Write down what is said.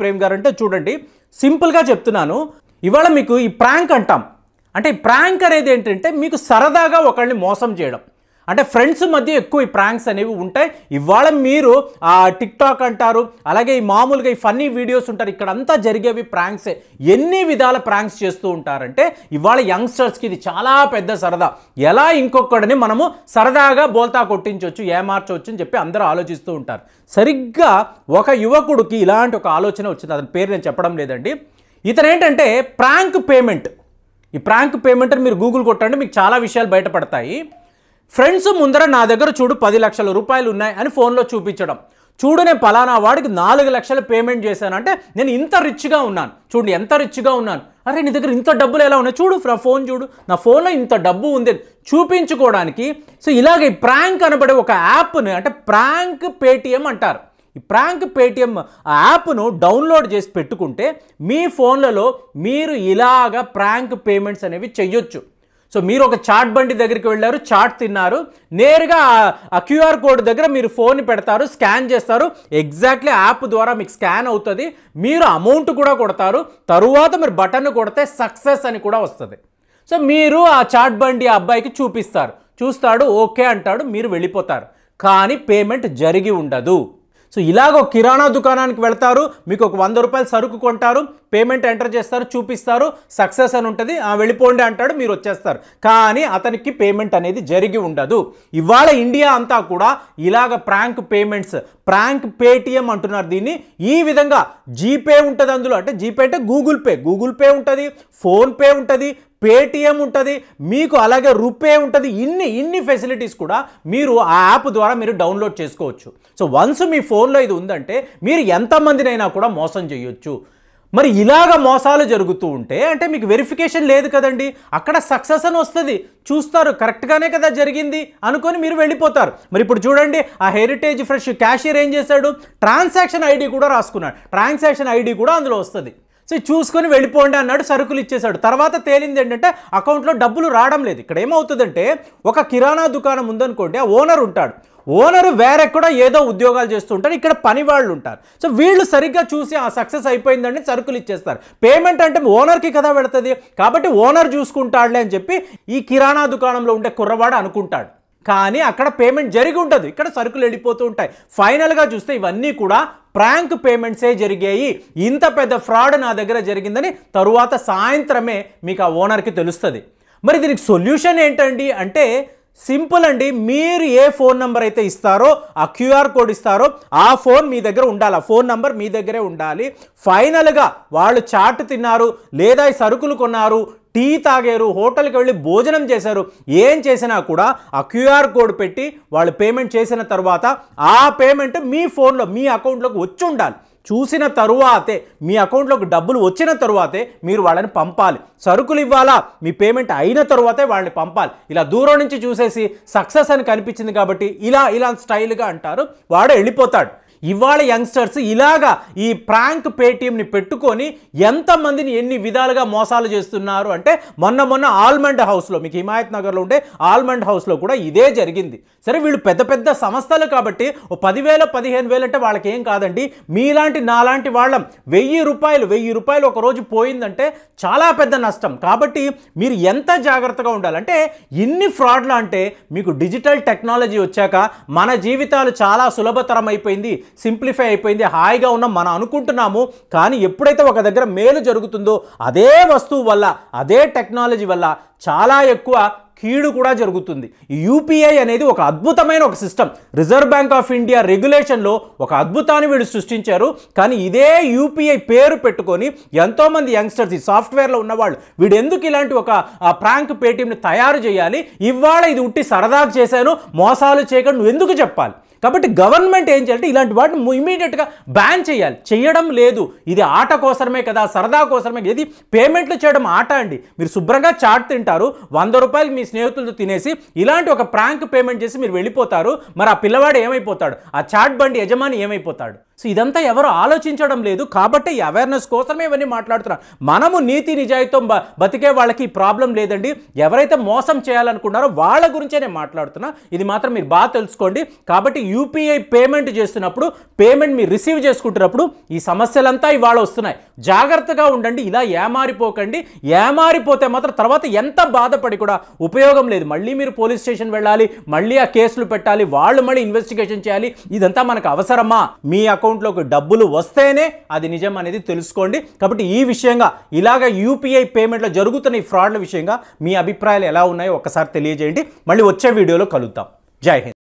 ప్రేమ్ గారు అంటే చూడండి సింపుల్గా చెప్తున్నాను ఇవాళ మీకు ఈ ప్రాంక్ అంటాం అంటే ఈ ప్రాంక్ అనేది ఏంటంటే మీకు సరదాగా ఒకళ్ళని మోసం చేయడం అంటే ఫ్రెండ్స్ మధ్య ఎక్కువ ఈ ప్రాంక్స్ అనేవి ఉంటాయి ఇవాళ మీరు టిక్ టాక్ అంటారు అలాగే ఈ మామూలుగా ఈ ఫన్నీ వీడియోస్ ఉంటారు ఇక్కడంతా జరిగేవి ప్రాంక్సే ఎన్ని విధాల ప్రాంక్స్ చేస్తూ ఉంటారంటే ఇవాళ యంగ్స్టర్స్కి ఇది చాలా పెద్ద సరదా ఎలా ఇంకొకడిని మనము సరదాగా బోల్తా కొట్టించవచ్చు ఏమార్చవచ్చు అని చెప్పి అందరూ ఆలోచిస్తూ ఉంటారు సరిగ్గా ఒక యువకుడికి ఇలాంటి ఒక ఆలోచన వచ్చింది అతని పేరు నేను చెప్పడం లేదండి ఇతను ఏంటంటే ప్రాంక్ పేమెంట్ ఈ ప్రాంక్ పేమెంట్ మీరు గూగుల్ కొట్టండి మీకు చాలా విషయాలు బయటపడతాయి ఫ్రెండ్స్ ముందర నా దగ్గర చూడు పది లక్షల రూపాయలు ఉన్నాయి అని ఫోన్లో చూపించడం చూడు నేను పలానా వాడికి నాలుగు లక్షలు పేమెంట్ చేశాను అంటే నేను ఇంత రిచ్గా ఉన్నాను చూడు ఎంత రిచ్గా ఉన్నాను అరే నీ దగ్గర ఇంత డబ్బులు ఎలా ఉన్నాయి చూడు నా ఫోన్ చూడు నా ఫోన్లో ఇంత డబ్బు ఉంది చూపించుకోవడానికి సో ఇలాగే ప్రాంక్ అనబడే ఒక యాప్ని అంటే ప్రాంక్ పేటిఎం అంటారు ఈ ప్రాంక్ పేటిఎం యాప్ను డౌన్లోడ్ చేసి పెట్టుకుంటే మీ ఫోన్లలో మీరు ఇలాగ ప్రాంక్ పేమెంట్స్ అనేవి చెయ్యొచ్చు సో మీరు ఒక చాట్ బండి దగ్గరికి వెళ్ళారు చాట్ తిన్నారు నేరుగా ఆ క్యూఆర్ కోడ్ దగ్గర మీరు ఫోన్ పెడతారు స్కాన్ చేస్తారు ఎగ్జాక్ట్లీ యాప్ ద్వారా మీకు స్కాన్ అవుతుంది మీరు అమౌంట్ కూడా కొడతారు తరువాత మీరు బటన్ కొడితే సక్సెస్ అని కూడా వస్తుంది సో మీరు ఆ చాట్ బండి అబ్బాయికి చూపిస్తారు చూస్తాడు ఓకే అంటాడు మీరు వెళ్ళిపోతారు కానీ పేమెంట్ జరిగి ఉండదు సో ఇలాగ కిరాణా దుకాణానికి వెళ్తారు మీకు ఒక వంద రూపాయలు సరుకు కొంటారు పేమెంట్ ఎంటర్ చేస్తారు చూపిస్తారు సక్సెస్ అని ఉంటుంది వెళ్ళిపోండి అంటాడు మీరు వచ్చేస్తారు కానీ అతనికి పేమెంట్ అనేది జరిగి ఉండదు ఇవాళ ఇండియా అంతా కూడా ఇలాగ ప్రాంక్ పేమెంట్స్ ప్రాంక్ పేటిఎం అంటున్నారు దీన్ని ఈ విధంగా జీపే ఉంటుంది అందులో అంటే జీపే అంటే గూగుల్ పే గూగుల్ పే ఉంటుంది ఫోన్పే ఉంటుంది పేటిఎం ఉంటుంది మీకు అలాగే రూపే ఉంటుంది ఇన్ని ఇన్ని ఫెసిలిటీస్ కూడా మీరు ఆ యాప్ ద్వారా మీరు డౌన్లోడ్ చేసుకోవచ్చు సో వన్స్ మీ ఫోన్లో ఇది ఉందంటే మీరు ఎంతమందినైనా కూడా మోసం చేయొచ్చు మరి ఇలాగ మోసాలు జరుగుతూ ఉంటే అంటే మీకు వెరిఫికేషన్ లేదు కదండి అక్కడ సక్సెస్ అని వస్తుంది చూస్తారు కరెక్ట్గానే కదా జరిగింది అనుకొని మీరు వెళ్ళిపోతారు మరి ఇప్పుడు చూడండి ఆ హెరిటేజ్ ఫ్రెష్ క్యాషియర్ ఏం చేశాడు ట్రాన్సాక్షన్ ఐడి కూడా రాసుకున్నాడు ట్రాన్సాక్షన్ ఐడి కూడా అందులో వస్తుంది సో చూసుకొని వెళ్ళిపోండి అన్నాడు సరుకులు ఇచ్చేశాడు తర్వాత తేలింది ఏంటంటే అకౌంట్లో డబ్బులు రావడం లేదు ఇక్కడ ఏమవుతుందంటే ఒక కిరాణా దుకాణం ఉందనుకోండి ఆ ఓనర్ ఉంటాడు ఓనరు వేరెక్కడో ఏదో ఉద్యోగాలు చేస్తూ ఉంటారు ఇక్కడ పని వాళ్ళు ఉంటారు సో వీళ్ళు సరిగ్గా చూసి ఆ సక్సెస్ అయిపోయిందని సరుకులు ఇచ్చేస్తారు పేమెంట్ అంటే ఓనర్కి కదా పెడుతుంది కాబట్టి ఓనర్ చూసుకుంటాడులే అని చెప్పి ఈ కిరాణా దుకాణంలో ఉండే కుర్రవాడు అనుకుంటాడు కానీ అక్కడ పేమెంట్ జరిగి ఉంటుంది ఇక్కడ సరుకులు వెళ్ళిపోతూ ఉంటాయి ఫైనల్గా చూస్తే ఇవన్నీ కూడా ప్రాంక్ పేమెంట్సే జరిగాయి ఇంత పెద్ద ఫ్రాడ్ నా దగ్గర జరిగిందని తరువాత సాయంత్రమే మీకు ఆ ఓనర్కి తెలుస్తుంది మరి దీనికి సొల్యూషన్ ఏంటండి అంటే సింపుల్ అండి మీరు ఏ ఫోన్ నెంబర్ అయితే ఇస్తారో ఆ క్యూఆర్ కోడ్ ఇస్తారో ఆ ఫోన్ మీ దగ్గర ఉండాలి ఫోన్ నెంబర్ మీ దగ్గరే ఉండాలి ఫైనల్గా వాళ్ళు చాట్ తిన్నారు లేదా సరుకులు కొన్నారు టీ తాగారు హోటల్కి వెళ్ళి భోజనం చేశారు ఏం చేసినా కూడా ఆ క్యూఆర్ కోడ్ పెట్టి వాళ్ళు పేమెంట్ చేసిన తర్వాత ఆ పేమెంట్ మీ ఫోన్లో మీ అకౌంట్లోకి వచ్చి ఉండాలి చూసిన తరువాతే మీ అకౌంట్లోకి డబ్బులు వచ్చిన తరువాతే మీరు వాళ్ళని పంపాలి సరుకులు ఇవ్వాలా మీ పేమెంట్ అయిన తరువాతే వాళ్ళని పంపాలి ఇలా దూరం నుంచి చూసేసి సక్సెస్ అని కనిపించింది కాబట్టి ఇలా ఇలా స్టైల్గా అంటారు వాడు వెళ్ళిపోతాడు ఇవాళ యంగ్స్టర్స్ ఇలాగా ఈ ప్రాంక్ పేటీఎంని పెట్టుకొని ఎంతమందిని ఎన్ని విధాలుగా మోసాలు చేస్తున్నారు అంటే మొన్న మొన్న ఆల్మండ్ హౌస్లో మీకు హిమాయత్ నగర్లో ఉండే ఆల్మండ్ హౌస్లో కూడా ఇదే జరిగింది సరే వీళ్ళు పెద్ద పెద్ద సంస్థలు కాబట్టి ఓ పదివేల పదిహేను వేలు అంటే వాళ్ళకి ఏం కాదండి మీలాంటి నాలాంటి వాళ్ళం వెయ్యి రూపాయలు వెయ్యి రూపాయలు ఒకరోజు పోయిందంటే చాలా పెద్ద నష్టం కాబట్టి మీరు ఎంత జాగ్రత్తగా ఉండాలంటే ఇన్ని ఫ్రాడ్లు అంటే మీకు డిజిటల్ టెక్నాలజీ వచ్చాక మన జీవితాలు చాలా సులభతరం అయిపోయింది సింప్లిఫై అయిపోయింది హాయిగా ఉన్నాం మనం అనుకుంటున్నాము కానీ ఎప్పుడైతే ఒక దగ్గర మేలు జరుగుతుందో అదే వస్తువు వల్ల అదే టెక్నాలజీ వల్ల చాలా ఎక్కువ కీడు కూడా జరుగుతుంది యూపీఐ అనేది ఒక అద్భుతమైన ఒక system reserve bank of India రెగ్యులేషన్లో ఒక అద్భుతాన్ని వీడు సృష్టించారు కానీ ఇదే యూపీఐ పేరు పెట్టుకొని ఎంతోమంది యంగ్స్టర్స్ ఈ సాఫ్ట్వేర్లో ఉన్నవాళ్ళు వీడు ఎందుకు ఇలాంటి ఒక ప్రాంక్ పేటీఎంని తయారు చేయాలి ఇవాళ ఇది ఉట్టి సరదాగా చేశాను మోసాలు చేయకుండా నువ్వు ఎందుకు చెప్పాలి కాబట్టి గవర్నమెంట్ ఏం చేయాలంటే ఇలాంటి వాటిని ఇమీడియట్గా బ్యాన్ చేయాలి చేయడం లేదు ఇది ఆట కోసమే కదా సరదా కోసమే ఇది పేమెంట్లు చేయడం ఆట అండి మీరు శుభ్రంగా చాట్ తింటారు వంద రూపాయలు మీ స్నేహితులతో తినేసి ఇలాంటి ఒక ప్రాంక్ పేమెంట్ చేసి మీరు వెళ్ళిపోతారు మరి ఆ పిల్లవాడు ఏమైపోతాడు ఆ చాట్ బండి యజమాని ఏమైపోతాడు సో ఇదంతా ఎవరు ఆలోచించడం లేదు కాబట్టి ఈ అవేర్నెస్ కోసమే ఇవన్నీ మాట్లాడుతున్నాం మనము నీతి బ బతికే వాళ్ళకి ప్రాబ్లం లేదండి ఎవరైతే మోసం చేయాలనుకున్నారో వాళ్ళ గురించే నేను మాట్లాడుతున్నా ఇది మాత్రం మీరు బాగా తెలుసుకోండి కాబట్టి యూపీఐ పేమెంట్ చేస్తున్నప్పుడు పేమెంట్ మీరు రిసీవ్ చేసుకుంటున్నప్పుడు ఈ సమస్యలంతా ఇవాళ వస్తున్నాయి జాగ్రత్తగా ఉండండి ఇలా ఏమారిపోకండి ఏమారిపోతే మాత్రం తర్వాత ఎంత బాధపడి కూడా ఉపయోగం లేదు మళ్ళీ మీరు పోలీస్ స్టేషన్ వెళ్ళాలి మళ్ళీ ఆ కేసులు పెట్టాలి వాళ్ళు మళ్ళీ ఇన్వెస్టిగేషన్ చేయాలి ఇదంతా మనకు అవసరమా మీ అకౌంట్ అకౌంట్లోకి డబ్బులు వస్తేనే అది నిజం అనేది తెలుసుకోండి కాబట్టి ఈ విషయంగా ఇలాగ యూపీఐ పేమెంట్లో జరుగుతున్న ఈ ఫ్రాడ్ల విషయంగా మీ అభిప్రాయాలు ఎలా ఉన్నాయో ఒకసారి తెలియజేయండి మళ్ళీ వచ్చే వీడియోలో కలుద్దాం జై హింద్